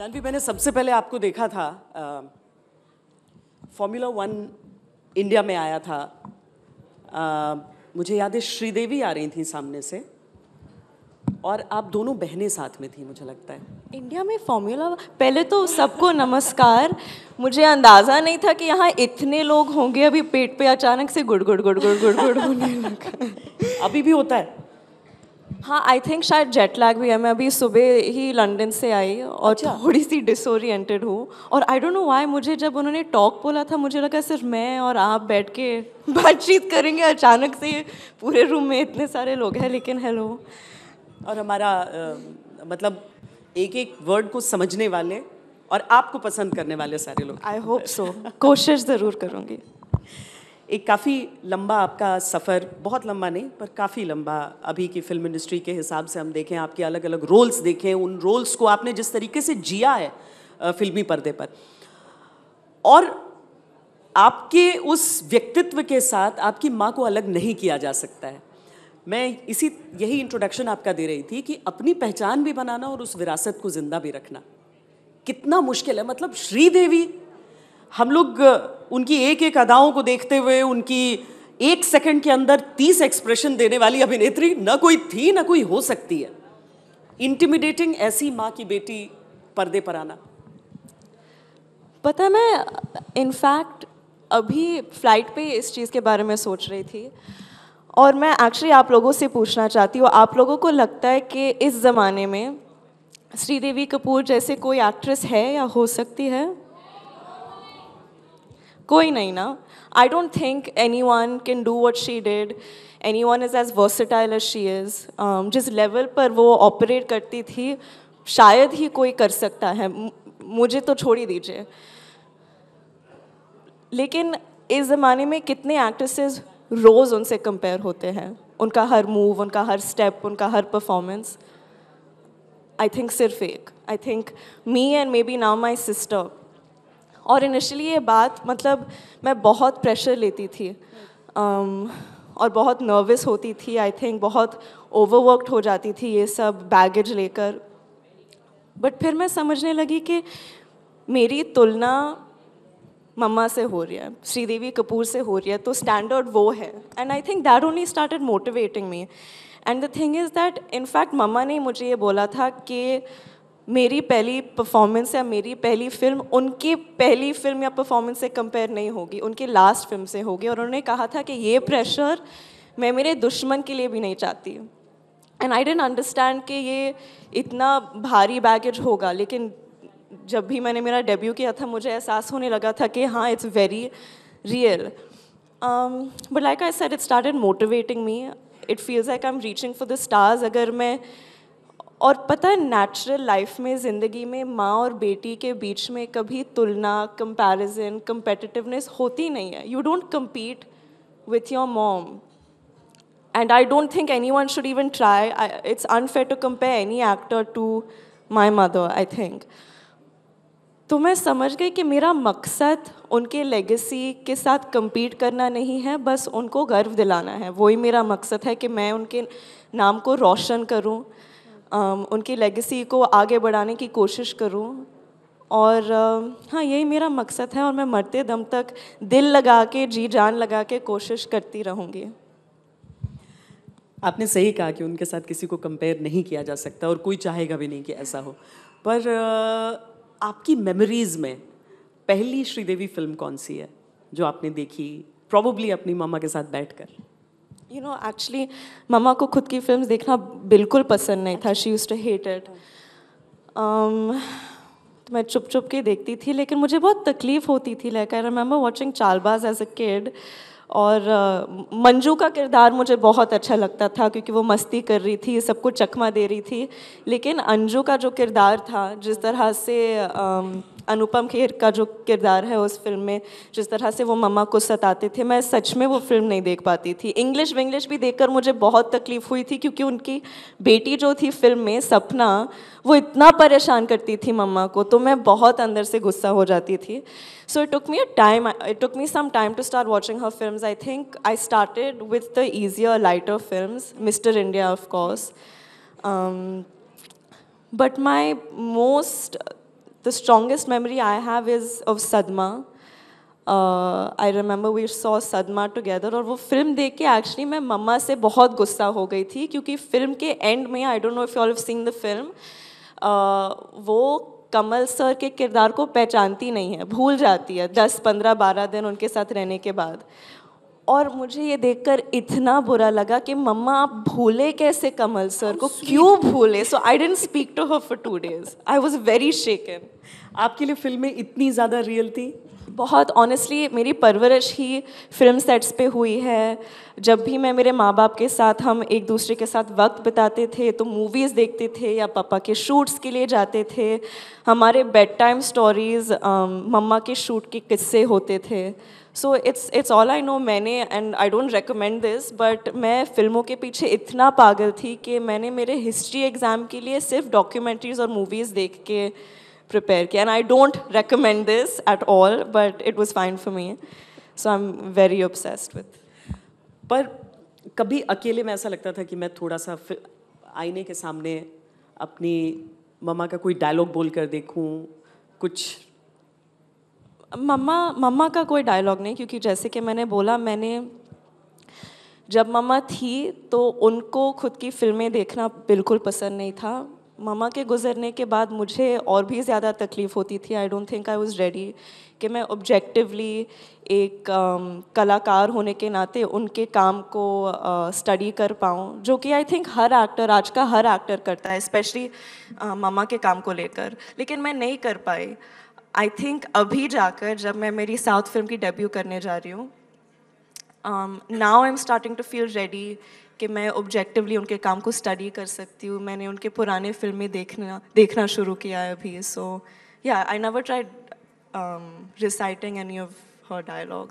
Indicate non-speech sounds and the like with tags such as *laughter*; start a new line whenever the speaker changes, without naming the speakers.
जानवी मैंने सबसे पहले आपको देखा था फॉर्मूला वन इंडिया में आया था आ, मुझे याद है श्रीदेवी आ रही थी सामने से और आप दोनों बहनें साथ में थी मुझे लगता है इंडिया में
फॉर्मूला पहले तो सबको नमस्कार मुझे अंदाज़ा नहीं था कि यहाँ इतने लोग होंगे अभी पेट पे अचानक से गुड़ गुड़ गुड़ गुड़ गुड़ गुड़ गुड़ अभी भी होता है हाँ आई थिंक शायद जेट लैग भी है मैं अभी सुबह ही लंदन से आई और अच्छा? थोड़ी सी डिसोरिएंटेड हूँ और आई डोंट नो व्हाई मुझे जब उन्होंने टॉक बोला था मुझे लगा सिर्फ मैं और आप बैठ के *laughs* बातचीत करेंगे अचानक से पूरे रूम में इतने सारे लोग
हैं लेकिन हेलो और हमारा आ, मतलब एक एक वर्ड को समझने वाले और आपको पसंद करने वाले सारे लोग आई होप सो कोशिश ज़रूर करूँगी एक काफ़ी लंबा आपका सफ़र बहुत लंबा नहीं पर काफ़ी लंबा अभी की फिल्म इंडस्ट्री के हिसाब से हम देखें आपके अलग अलग रोल्स देखें उन रोल्स को आपने जिस तरीके से जिया है फिल्मी पर्दे पर और आपके उस व्यक्तित्व के साथ आपकी माँ को अलग नहीं किया जा सकता है मैं इसी यही इंट्रोडक्शन आपका दे रही थी कि अपनी पहचान भी बनाना और उस विरासत को ज़िंदा भी रखना कितना मुश्किल है मतलब श्रीदेवी हम लोग उनकी एक एक अदाओं को देखते हुए उनकी एक सेकंड के अंदर तीस एक्सप्रेशन देने वाली अभिनेत्री न कोई थी न कोई हो सकती है इंटिमिडेटिंग ऐसी माँ की बेटी पर्दे पर आना
पता मैं इनफैक्ट अभी फ्लाइट पे इस चीज़ के बारे में सोच रही थी और मैं एक्चुअली आप लोगों से पूछना चाहती हूँ आप लोगों को लगता है कि इस ज़माने में श्रीदेवी कपूर जैसे कोई एक्ट्रेस है या हो सकती है कोई नहीं ना I don't think anyone can do what she did anyone is as versatile as she is जिस लेवल पर वो ऑपरेट करती थी शायद ही कोई कर सकता है मुझे तो छोड़ ही दीजिए लेकिन इस ज़माने में कितने एक्ट्रेसेस रोज़ उनसे कंपेयर होते हैं उनका हर मूव उनका हर स्टेप उनका हर परफॉर्मेंस आई थिंक सिर्फ एक I think me and maybe now my sister और इनिशियली ये बात मतलब मैं बहुत प्रेशर लेती थी um, और बहुत नर्वस होती थी आई थिंक बहुत ओवरवर्कड हो जाती थी ये सब बैगेज लेकर बट फिर मैं समझने लगी कि मेरी तुलना मम्मा से हो रही है श्रीदेवी कपूर से हो रही है तो स्टैंडर्ड वो है and I think that only started motivating me and the thing is that in fact मम्मा ने मुझे ये बोला था कि मेरी पहली परफॉर्मेंस या मेरी पहली फिल्म उनकी पहली फिल्म या परफॉर्मेंस से कंपेयर नहीं होगी उनकी लास्ट फिल्म से होगी और उन्होंने कहा था कि ये प्रेशर मैं मेरे दुश्मन के लिए भी नहीं चाहती एंड आई डेंट अंडरस्टैंड कि ये इतना भारी बैगेज होगा लेकिन जब भी मैंने मेरा डेब्यू किया था मुझे एहसास होने लगा था कि हाँ it's very real but like I set it start motivating me it feels like I am reaching for the stars अगर मैं और पता है नेचुरल लाइफ में ज़िंदगी में माँ और बेटी के बीच में कभी तुलना कंपैरिजन कंपेटिटिवनेस होती नहीं है you don't compete with your mom and I don't think anyone should even try it's unfair to compare any actor to my mother I think तो मैं समझ गई कि मेरा मकसद उनके लेगेसी के साथ कम्पीट करना नहीं है बस उनको गर्व दिलाना है वही मेरा मकसद है कि मैं उनके नाम को रोशन करूं Um, उनकी लेगेसी को आगे बढ़ाने की कोशिश करूं और um, हाँ यही मेरा मकसद है और मैं मरते दम तक दिल लगा के जी जान लगा के कोशिश करती रहूँगी
आपने सही कहा कि उनके साथ किसी को कंपेयर नहीं किया जा सकता और कोई चाहेगा भी नहीं कि ऐसा हो पर uh, आपकी मेमोरीज़ में पहली श्रीदेवी फिल्म कौन सी है जो आपने देखी प्रॉबली अपनी मामा के साथ कर
यू नो एक्चुअली ममा को खुद की फिल्म देखना बिल्कुल पसंद नहीं था she used to hate it तो मैं चुप चुप के देखती थी लेकिन मुझे बहुत तकलीफ होती थी like I remember watching Chaalbaaz as a kid और uh, मंजू का किरदार मुझे बहुत अच्छा लगता था क्योंकि वो मस्ती कर रही थी सबको चकमा दे रही थी लेकिन अंजू का जो किरदार था जिस तरह से um, अनुपम खेर का जो किरदार है उस फिल्म में जिस तरह से वो मम्मा को सताते थे मैं सच में वो फिल्म नहीं देख पाती थी इंग्लिश विंग्लिश भी देखकर मुझे बहुत तकलीफ हुई थी क्योंकि उनकी बेटी जो थी फिल्म में सपना वो इतना परेशान करती थी मम्मा को तो मैं बहुत अंदर से गुस्सा हो जाती थी so it took me a time it took me some time to start watching her film I think I started with the easier lighter film Mister India of course but my most the strongest memory I have is of Sadma. I remember we saw Sadma together और वो film देख के actually मैं मम्मा से बहुत गुस्सा हो गई थी क्योंकि फिल्म के एंड में I don't know if you all seen the film वो कमल सर के किरदार को पहचानती नहीं है भूल जाती है दस पंद्रह बारह दिन उनके साथ रहने के बाद और मुझे ये देखकर इतना बुरा लगा कि मम्मा आप भूले कैसे कमल सर को क्यों भूले so I didn't speak to her for two days I was very shaken आपके लिए फिल्में इतनी ज़्यादा रियल थी बहुत ऑनेस्टली मेरी परवरिश ही फिल्म सेट्स पे हुई है जब भी मैं मेरे माँ बाप के साथ हम एक दूसरे के साथ वक्त बिताते थे तो मूवीज़ देखते थे या पापा के शूट्स के लिए जाते थे हमारे बेड टाइम स्टोरीज़ मम्मा के शूट के किस्से होते थे so it's it's all I know मैंने and I don't recommend this but मैं फिल्मों के पीछे इतना पागल थी कि मैंने मेरे हिस्ट्री एग्ज़ाम के लिए सिर्फ डॉक्यूमेंट्रीज़ और मूवीज़ देख के प्रिपेयर किया and I don't recommend this at all but it was was for me so I am very obsessed with
पर कभी अकेले में ऐसा लगता था कि मैं थोड़ा सा फिर आईने के सामने अपनी मम्मा का कोई डायलॉग बोल कर देखूँ कुछ मम्मा मम्मा का कोई डायलॉग नहीं क्योंकि
जैसे कि मैंने बोला मैंने जब मम्मा थी तो उनको खुद की फिल्में देखना बिल्कुल पसंद नहीं था मामा के गुजरने के बाद मुझे और भी ज़्यादा तकलीफ़ होती थी I don't think I was ready कि मैं ऑब्जेक्टिवली एक um, कलाकार होने के नाते उनके काम को स्टडी uh, कर पाऊँ जो कि आई थिंक हर एक्टर आज का हर एक्टर करता है स्पेशली uh, मामा के काम को लेकर लेकिन मैं नहीं कर पाई आई थिंक अभी जाकर जब मैं मेरी साउथ फिल्म की डेब्यू करने जा रही हूँ now I am starting to feel ready कि मैं ऑब्जेक्टिवली उनके काम को स्टडी कर सकती हूँ मैंने उनके पुराने फिल्में देखना देखना शुरू किया है अभी सो yeah I never try reciting any of her dialogue